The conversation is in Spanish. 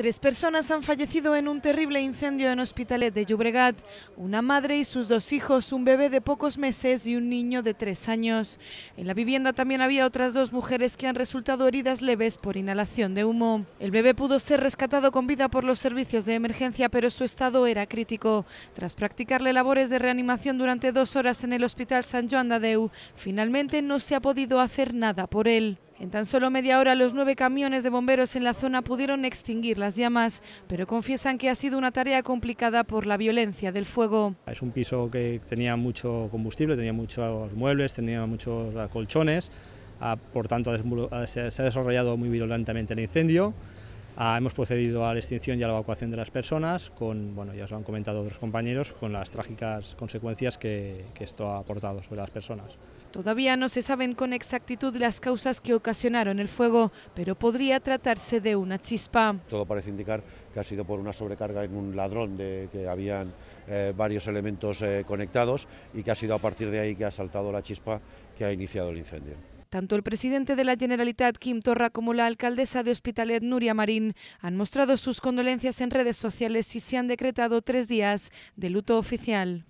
Tres personas han fallecido en un terrible incendio en Hospitalet de Llobregat. Una madre y sus dos hijos, un bebé de pocos meses y un niño de tres años. En la vivienda también había otras dos mujeres que han resultado heridas leves por inhalación de humo. El bebé pudo ser rescatado con vida por los servicios de emergencia, pero su estado era crítico. Tras practicarle labores de reanimación durante dos horas en el Hospital San Joan de Deu, finalmente no se ha podido hacer nada por él. En tan solo media hora los nueve camiones de bomberos en la zona pudieron extinguir las llamas, pero confiesan que ha sido una tarea complicada por la violencia del fuego. Es un piso que tenía mucho combustible, tenía muchos muebles, tenía muchos colchones, ah, por tanto se ha desarrollado muy violentamente el incendio. Ah, hemos procedido a la extinción y a la evacuación de las personas, con, bueno, ya os lo han comentado otros compañeros, con las trágicas consecuencias que, esto ha aportado sobre las personas. Todavía no se saben con exactitud las causas que ocasionaron el fuego, pero podría tratarse de una chispa. Todo parece indicar que ha sido por una sobrecarga en un ladrón de que habían eh, varios elementos eh, conectados y que ha sido a partir de ahí que ha saltado la chispa que ha iniciado el incendio. Tanto el presidente de la Generalitat, Kim Torra, como la alcaldesa de Hospitalet, Nuria Marín, han mostrado sus condolencias en redes sociales y se han decretado tres días de luto oficial.